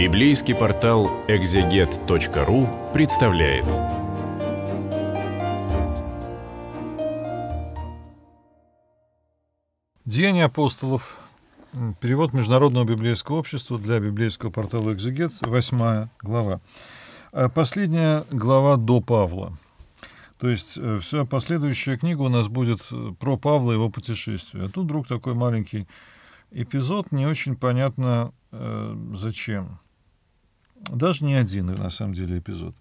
Библейский портал экзегет.ру представляет. Деяния апостолов. Перевод Международного библейского общества для библейского портала «Экзегет», 8 глава. А последняя глава до Павла. То есть э, вся последующая книга у нас будет э, про Павла и его путешествие. А тут вдруг такой маленький эпизод, не очень понятно э, зачем. Даже не один, на самом деле, эпизод.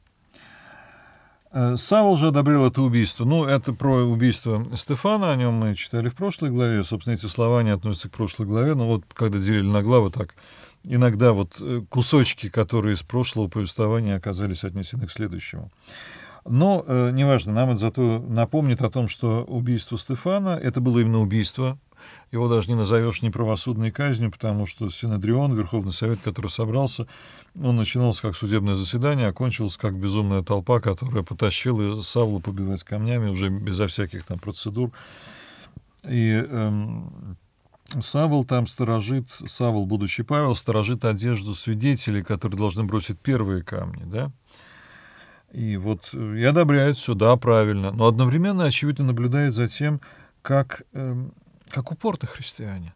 Э, Савл же одобрил это убийство. Ну, это про убийство Стефана, о нем мы читали в прошлой главе. Собственно, эти слова не относятся к прошлой главе, но ну, вот когда делили на главы, так иногда вот э, кусочки, которые из прошлого повествования оказались отнесены к следующему. Но, э, неважно, нам это зато напомнит о том, что убийство Стефана, это было именно убийство, его даже не назовешь неправосудной казнью, потому что Синодрион Верховный Совет, который собрался, он начинался как судебное заседание, окончился а как безумная толпа, которая потащила Савла побивать камнями уже безо всяких там процедур. И эм, Савол там сторожит, Савл будучи Павел, сторожит одежду свидетелей, которые должны бросить первые камни, да? И вот э, и одобряет все, да, правильно. Но одновременно, очевидно, наблюдает за тем, как, э, как упорты христиане.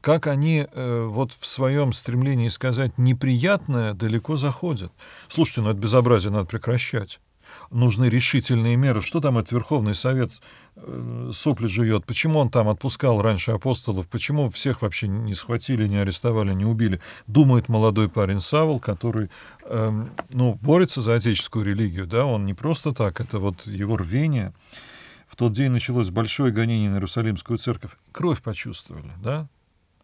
Как они э, вот в своем стремлении сказать неприятное далеко заходят. Слушайте, ну это безобразие надо прекращать нужны решительные меры. Что там этот Верховный Совет э, сопли жует? Почему он там отпускал раньше апостолов? Почему всех вообще не схватили, не арестовали, не убили? Думает молодой парень Савол, который э, ну, борется за отеческую религию. Да? Он не просто так, это вот его рвение. В тот день началось большое гонение на Иерусалимскую церковь. Кровь почувствовали, да?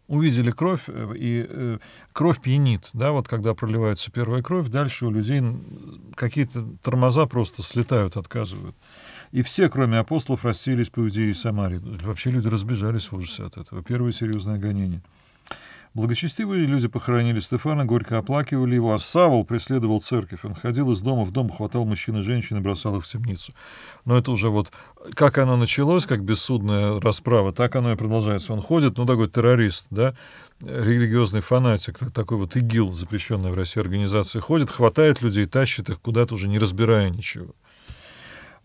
увидели кровь, э, и э, кровь пьянит, да, вот когда проливается первая кровь, дальше у людей какие-то тормоза просто слетают, отказывают. И все, кроме апостолов, расселись по Иудее и Самаре. Вообще люди разбежались в ужасе от этого. Первое серьезное гонение. Благочестивые люди похоронили Стефана, горько оплакивали его, а Савол преследовал церковь. Он ходил из дома в дом, хватал мужчин и женщин и бросал их в темницу. Но это уже вот как оно началось, как бессудная расправа, так оно и продолжается. Он ходит, ну такой террорист, да, религиозный фанатик, такой вот ИГИЛ, запрещенная в России организация, ходит, хватает людей, тащит их куда-то уже, не разбирая ничего.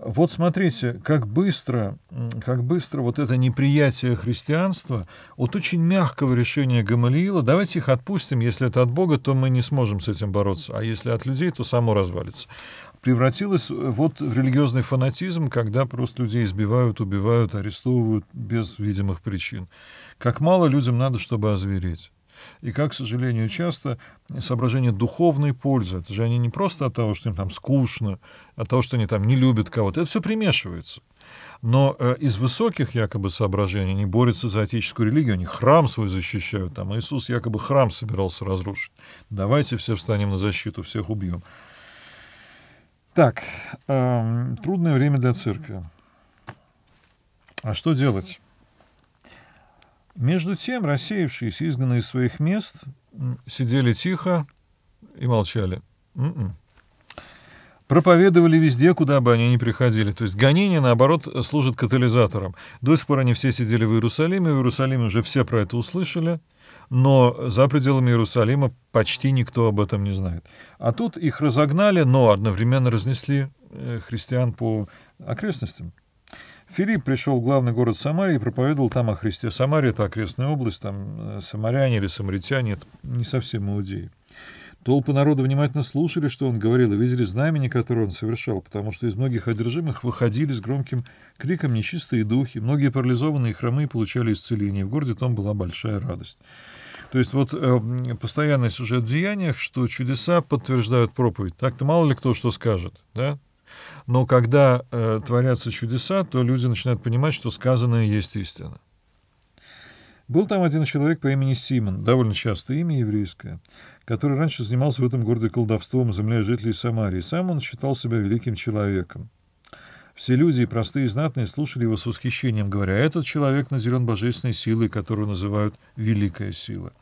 Вот смотрите, как быстро, как быстро вот это неприятие христианства от очень мягкого решения Гамалиила, давайте их отпустим, если это от Бога, то мы не сможем с этим бороться, а если от людей, то само развалится, превратилось э, вот в религиозный фанатизм, когда просто людей избивают, убивают, арестовывают без видимых причин. Как мало людям надо, чтобы озвереть и как, к сожалению, часто соображение духовной пользы. Это же они не просто от того, что им там скучно, от того, что они там не любят кого-то. Это все примешивается. Но э, из высоких якобы соображений они борются за отеческую религию, они храм свой защищают. Там Иисус якобы храм собирался разрушить. Давайте все встанем на защиту, всех убьем. Так, э, трудное время для церкви. А что делать? Между тем, рассеявшиеся, изгнанные из своих мест, сидели тихо и молчали. Mm-mm. М-м. Проповедовали везде, куда бы они ни приходили. То есть гонения, наоборот, служат катализатором. До сих пор они все сидели в Иерусалиме, в Иерусалиме уже все про это услышали, но за пределами Иерусалима почти никто об этом не знает. А тут их разогнали, но одновременно разнесли э, христиан по окрестностям. Филипп пришел в главный город Самарии и проповедовал там о Христе. Самария — это окрестная область, там э, самаряне или самаритяне — это не совсем иудеи. Толпы народа внимательно слушали, что он говорил, и видели знамени, которые он совершал, потому что из многих одержимых выходили с громким криком нечистые духи, многие парализованные и хромые получали исцеление. В городе том была большая радость. То есть вот э, постоянный сюжет в деяниях, что чудеса подтверждают проповедь. Так-то мало ли кто что скажет, да? Но когда э, творятся чудеса, то люди начинают понимать, что сказанное есть истина. Был там один человек по имени Симон, довольно частое имя еврейское, который раньше занимался в этом городе колдовством, земля жителей Самарии. Сам он считал себя великим человеком. Все люди, и простые и знатные, слушали его с восхищением, говоря, «Этот человек наделен божественной силой, которую называют «великая сила».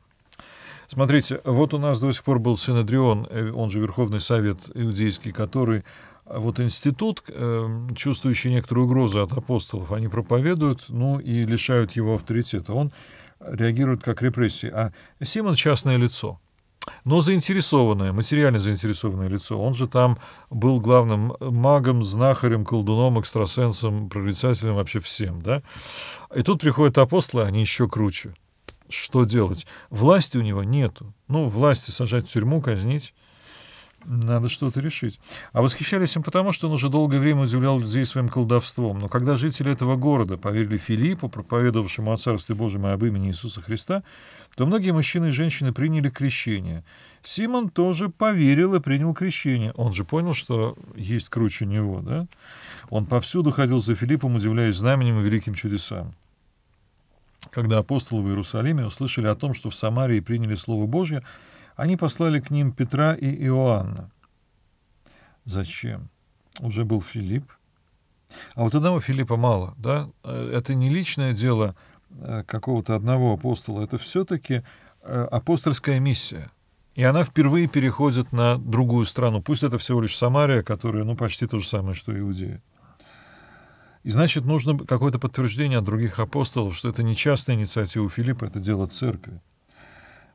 Смотрите, вот у нас до сих пор был Синедрион, э, он же Верховный Совет Иудейский, который а вот институт, эм, чувствующий некоторую угрозу от апостолов, они проповедуют, ну и лишают его авторитета. Он реагирует как репрессии. А Симон — частное лицо. Но заинтересованное, материально заинтересованное лицо. Он же там был главным магом, знахарем, колдуном, экстрасенсом, прорицателем, вообще всем, да? И тут приходят апостолы, они еще круче. Что делать? Власти у него нету. Ну, власти сажать в тюрьму, казнить. Надо что-то решить. А восхищались им потому, что он уже долгое время удивлял людей своим колдовством. Но когда жители этого города поверили Филиппу, проповедовавшему о Царстве Божьем и об имени Иисуса Христа, то многие мужчины и женщины приняли крещение. Симон тоже поверил и принял крещение. Он же понял, что есть круче него, да? Он повсюду ходил за Филиппом, удивляясь знаменем и великим чудесам. Когда апостолы в Иерусалиме услышали о том, что в Самарии приняли Слово Божье, они послали к ним Петра и Иоанна. Зачем? Уже был Филипп. А вот одного Филиппа мало, да? Э, это не личное дело э, какого-то одного апостола, это все-таки э, апостольская миссия. И она впервые переходит на другую страну. Пусть это всего лишь Самария, которая, ну, почти то же самое, что Иудея. И значит, нужно какое-то подтверждение от других апостолов, что это не частная инициатива Филиппа, это дело церкви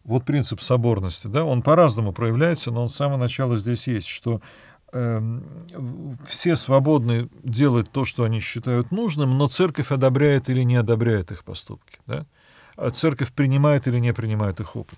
вот принцип соборности, да, он по-разному проявляется, но он с самого начала здесь есть, что э, все свободны делать то, что они считают нужным, но церковь одобряет или не одобряет их поступки, да, а церковь принимает или не принимает их опыт.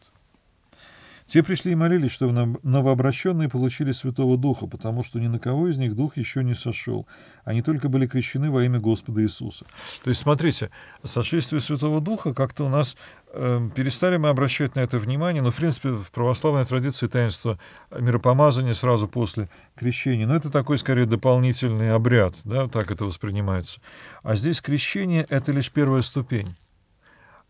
Те пришли и молились, чтобы новообращенные получили Святого Духа, потому что ни на кого из них Дух еще не сошел. Они только были крещены во имя Господа Иисуса. То есть, смотрите, сошествие Святого Духа как-то у нас э, перестали мы обращать на это внимание, но, в принципе, в православной традиции таинство миропомазания сразу после крещения. Но это такой, скорее, дополнительный обряд, да, так это воспринимается. А здесь крещение — это лишь первая ступень.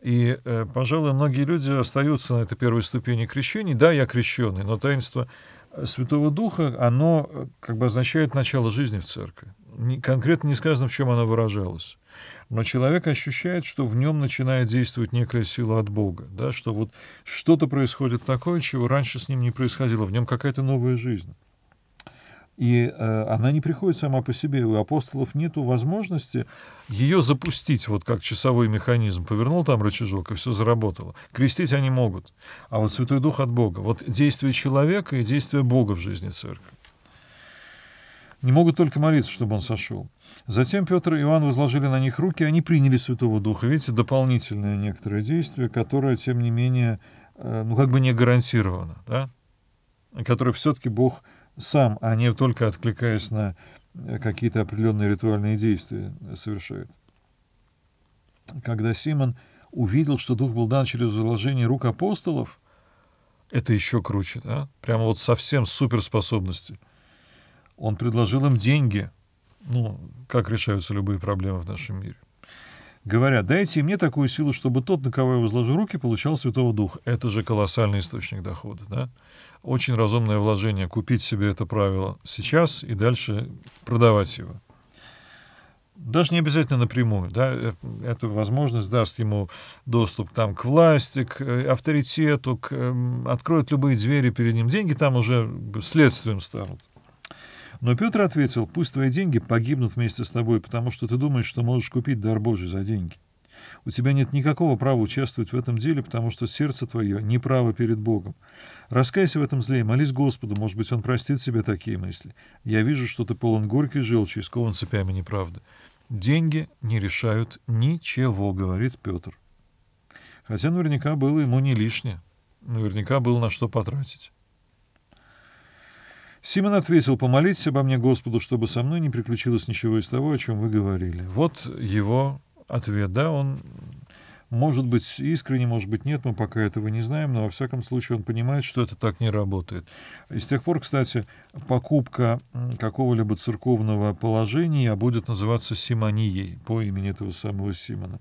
И, э, пожалуй, многие люди остаются на этой первой ступени крещений. Да, я крещенный, но таинство э, Святого Духа, оно э, как бы означает начало жизни в церкви. конкретно не сказано, в чем оно выражалось, Но человек ощущает, что в нем начинает действовать некая сила от Бога, да, что вот что-то происходит такое, чего раньше с ним не происходило, в нем какая-то новая жизнь. И э, она не приходит сама по себе. У апостолов нет возможности ее запустить, вот как часовой механизм. Повернул там рычажок, и все заработало. Крестить они могут. А вот Святой Дух от Бога. Вот действие человека и действие Бога в жизни церкви. Не могут только молиться, чтобы он сошел. Затем Петр и Иоанн возложили на них руки, и они приняли Святого Духа. Видите, дополнительное некоторое действие, которое, тем не менее, э, ну, как бы не гарантировано, да? которое все-таки Бог сам, а не только откликаясь на э, какие-то определенные ритуальные действия э, совершает. Когда Симон увидел, что дух был дан через заложение рук апостолов, это еще круче, да? Прямо вот совсем суперспособности. Он предложил им деньги. Ну, как решаются любые проблемы в нашем мире говоря, дайте мне такую силу, чтобы тот, на кого я возложу руки, получал Святого Духа. Это же колоссальный источник дохода. Да? Очень разумное вложение купить себе это правило сейчас и дальше продавать его. Даже не обязательно напрямую. Да? Э, эта возможность даст ему доступ там, к власти, к э, авторитету, к, эм, откроет любые двери перед ним. Деньги там уже следствием станут. Но Петр ответил, пусть твои деньги погибнут вместе с тобой, потому что ты думаешь, что можешь купить дар Божий за деньги. У тебя нет никакого права участвовать в этом деле, потому что сердце твое неправо перед Богом. Раскайся в этом зле молись Господу, может быть, Он простит себе такие мысли. Я вижу, что ты полон горькой желчи и скован цепями неправды. Деньги не решают ничего, говорит Петр. Хотя наверняка было ему не лишнее. Наверняка было на что потратить. Симон ответил, помолитесь обо мне Господу, чтобы со мной не приключилось ничего из того, о чем вы говорили. Вот его ответ, да, он может быть искренне, может быть нет, мы пока этого не знаем, но во всяком случае он понимает, что это так не работает. И с тех пор, кстати, покупка какого-либо церковного положения будет называться симонией по имени этого самого Симона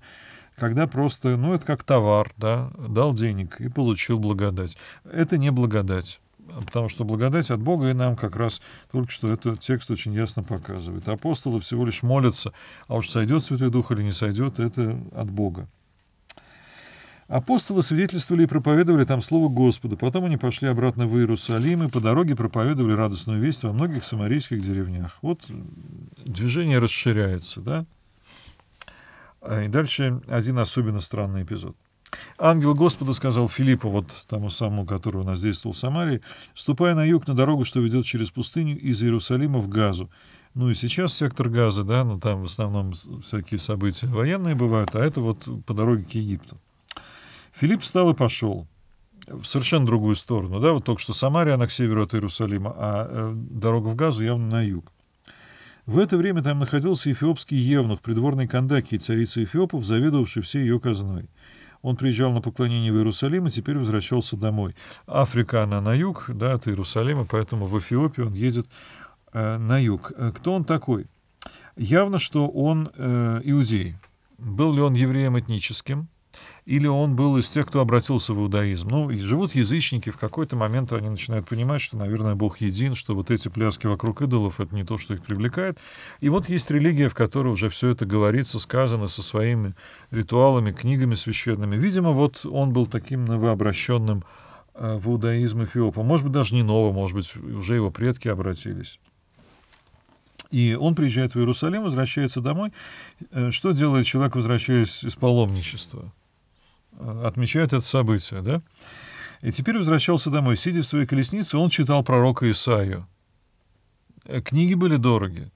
когда просто, ну, это как товар, да, дал денег и получил благодать. Это не благодать потому что благодать от Бога и нам как раз только что этот текст очень ясно показывает. Апостолы всего лишь молятся, а уж сойдет Святой Дух или не сойдет, это от Бога. Апостолы свидетельствовали и проповедовали там слово Господа. Потом они пошли обратно в Иерусалим и по дороге проповедовали радостную весть во многих самарийских деревнях. Вот движение расширяется, да? Э, и дальше один особенно странный эпизод – Ангел Господа сказал Филиппу, вот тому самому, который у нас действовал в Самарии, «Ступай на юг на дорогу, что ведет через пустыню из Иерусалима в Газу». Ну и сейчас сектор Газа, да, но ну там в основном всякие события военные бывают, а это вот по дороге к Египту. Филипп встал и пошел в совершенно другую сторону, да, вот только что Самария, она к северу от Иерусалима, а э, дорога в Газу явно на юг. В это время там находился эфиопский евнух, придворный кандаки царицы Эфиопов, заведовавший всей ее казной. Он приезжал на поклонение в Иерусалим и теперь возвращался домой. Африка, она на юг, да, от Иерусалима, поэтому в Эфиопию он едет э, на юг. Э, кто он такой? Явно, что он э, иудей. Был ли он евреем этническим? или он был из тех, кто обратился в иудаизм. Ну, живут язычники, в какой-то момент они начинают понимать, что, наверное, Бог един, что вот эти пляски вокруг идолов — это не то, что их привлекает. И вот есть религия, в которой уже все это говорится, сказано со своими ритуалами, книгами священными. Видимо, вот он был таким новообращенным э, в иудаизм Эфиопа. Может быть, даже не новым, может быть, уже его предки обратились. И он приезжает в Иерусалим, возвращается домой. Э, что делает человек, возвращаясь из паломничества? Э, отмечает это событие, да? И теперь возвращался домой. Сидя в своей колеснице, он читал пророка Исаию. Э, книги были дороги.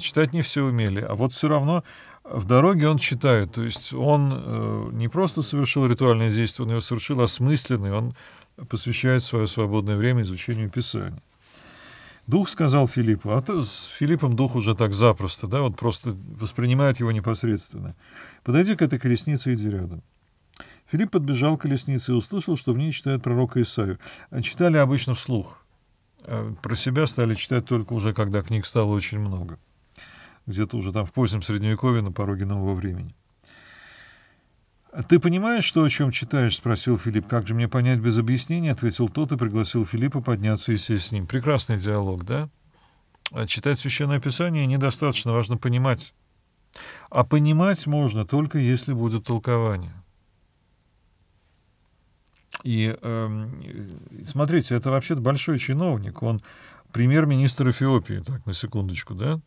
Читать не все умели. А вот все равно в дороге он читает. То есть он э, не просто совершил ритуальное действие, он его совершил осмысленный. Он посвящает свое свободное время изучению Писания. Дух сказал Филиппу, а то с Филиппом дух уже так запросто, да, вот просто воспринимает его непосредственно. Подойди к этой колеснице и иди рядом. Филипп подбежал к колеснице и услышал, что в ней читают пророка Исаю. Э, читали обычно вслух. Э, про себя стали читать только уже, когда книг стало очень много. Где-то уже там в позднем Средневековье на пороге нового времени. «А «Ты понимаешь, что о чем читаешь?» — спросил Филипп. «Как же мне понять без объяснений?» — ответил тот и пригласил Филиппа подняться и сесть с ним. Прекрасный диалог, да? А читать Священное Писание недостаточно, важно понимать. А понимать можно только, если будет толкование. И э, смотрите, это вообще большой чиновник, он премьер-министр Эфиопии, так, на секундочку, да?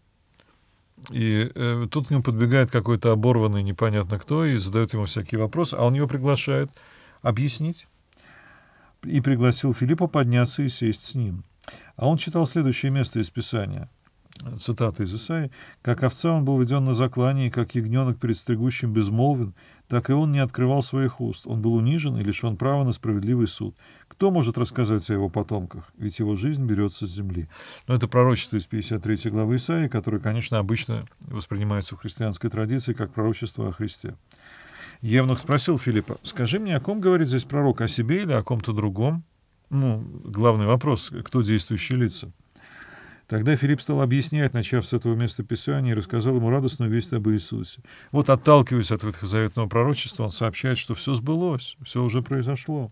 И э, тут к нему подбегает какой-то оборванный непонятно кто и задает ему всякие вопросы, а он его приглашает объяснить. И пригласил Филиппа подняться и сесть с ним. А он читал следующее место из Писания — цитата из Исаи, «Как овца он был введен на заклание, и как ягненок перед стригущим безмолвен, так и он не открывал своих уст. Он был унижен и лишен права на справедливый суд. Кто может рассказать о его потомках? Ведь его жизнь берется с земли». Но это пророчество из 53 главы Исаи, которое, конечно, обычно воспринимается в христианской традиции как пророчество о Христе. Евнух спросил Филиппа, «Скажи мне, о ком говорит здесь пророк, о себе или о ком-то другом?» Ну, главный вопрос, кто действующие лица? Тогда Филипп стал объяснять, начав с этого местописания, и рассказал ему радостную весть об Иисусе. Вот, отталкиваясь от ветхозаветного пророчества, он сообщает, что все сбылось, все уже произошло.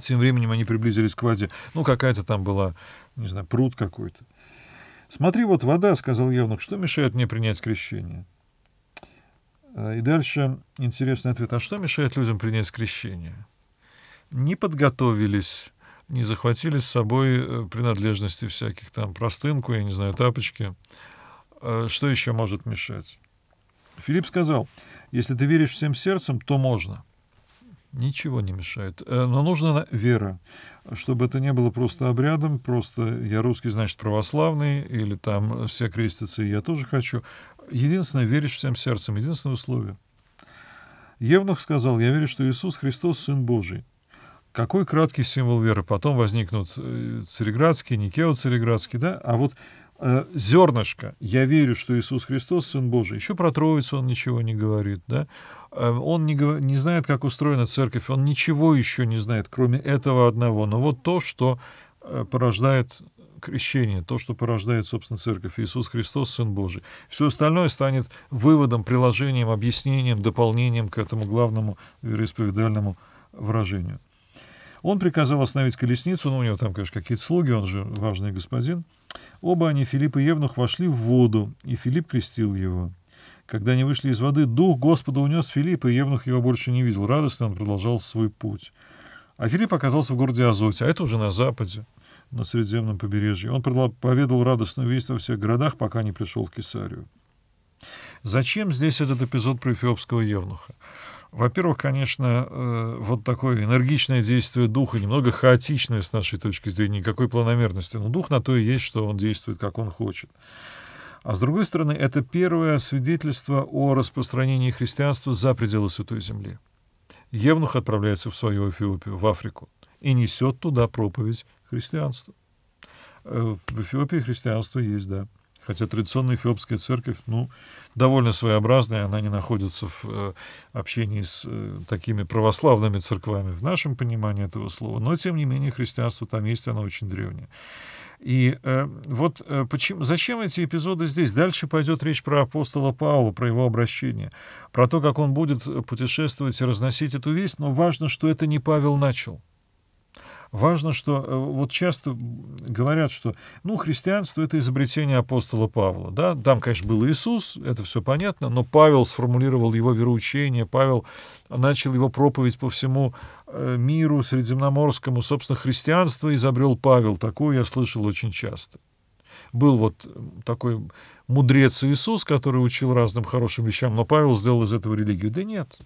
Тем временем они приблизились к воде. Ну, какая-то там была, не знаю, пруд какой-то. «Смотри, вот вода», — сказал Евнук, — «что мешает мне принять крещение?» а, И дальше интересный ответ. А что мешает людям принять крещение? Не подготовились, не захватили с собой э, принадлежности всяких, там простынку, я не знаю, тапочки. Э, что еще может мешать? Филипп сказал, если ты веришь всем сердцем, то можно. Ничего не мешает. Э, но нужна вера, чтобы это не было просто обрядом, просто я русский, значит, православный, или там все крестятся, и я тоже хочу. Единственное, веришь всем сердцем, единственное условие. Евнух сказал, я верю, что Иисус Христос – Сын Божий какой краткий символ веры. Потом возникнут э, цареградский, никео-цареградский, да? А вот э, зернышко, я верю, что Иисус Христос, Сын Божий, еще про Троицу он ничего не говорит, да? Э, он не, не знает, как устроена церковь, он ничего еще не знает, кроме этого одного. Но вот то, что э, порождает крещение, то, что порождает, собственно, церковь, Иисус Христос, Сын Божий. Все остальное станет выводом, приложением, объяснением, дополнением к этому главному вероисповедальному выражению. Он приказал остановить колесницу, но ну, у него там, конечно, какие-то слуги, он же важный господин. Оба они, Филипп и Евнух, вошли в воду, и Филипп крестил его. Когда они вышли из воды, дух Господа унес Филиппа, и Евнух его больше не видел. Радостно он продолжал свой путь. А Филипп оказался в городе Азоте, а это уже на западе, на Средиземном побережье. Он поведал радостную весть во всех городах, пока не пришел в Кесарию. Зачем здесь этот эпизод про эфиопского евнуха? Во-первых, конечно, э, вот такое энергичное действие духа, немного хаотичное с нашей точки зрения, никакой планомерности. Но дух на то и есть, что он действует, как он хочет. А с другой стороны, это первое свидетельство о распространении христианства за пределы Святой Земли. Евнух отправляется в свою Эфиопию, в Африку, и несет туда проповедь христианства. Э, в Эфиопии христианство есть, да. Хотя традиционная эфиопская церковь, ну, довольно своеобразная, она не находится в э, общении с э, такими православными церквами в нашем понимании этого слова, но, тем не менее, христианство там есть, оно очень древнее. И э, вот э, почему, зачем эти эпизоды здесь? Дальше пойдет речь про апостола Павла, про его обращение, про то, как он будет путешествовать и разносить эту весть, но важно, что это не Павел начал. Важно, что э, вот часто говорят, что ну, христианство — это изобретение апостола Павла. Да? Там, конечно, был Иисус, это все понятно, но Павел сформулировал его вероучение, Павел начал его проповедь по всему э, миру средиземноморскому. Собственно, христианство изобрел Павел. Такую я слышал очень часто был вот э, такой мудрец Иисус, который учил разным хорошим вещам, но Павел сделал из этого религию. Да нет,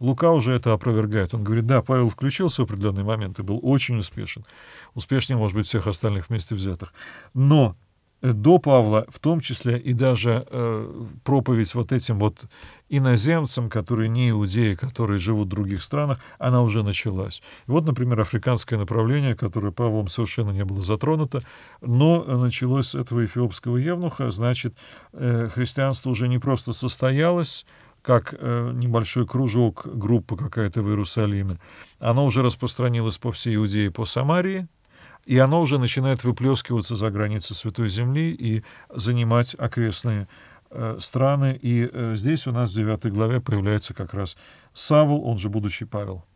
Лука уже это опровергает. Он говорит, да, Павел включился в определенный момент и был очень успешен. Успешнее, может быть, всех остальных вместе взятых. Но э, до Павла, в том числе и даже э, проповедь вот этим вот иноземцам, которые не иудеи, которые живут в других странах, она уже началась. вот, например, африканское направление, которое Павлом совершенно не было затронуто, но началось с этого эфиопского евнуха, значит, э, христианство уже не просто состоялось, как э, небольшой кружок, группа какая-то в Иерусалиме. Оно уже распространилось по всей Иудее, по Самарии, и оно уже начинает выплескиваться за границы Святой Земли и занимать окрестные э, страны. И э, здесь у нас в 9 главе появляется как раз Савл, он же будущий Павел.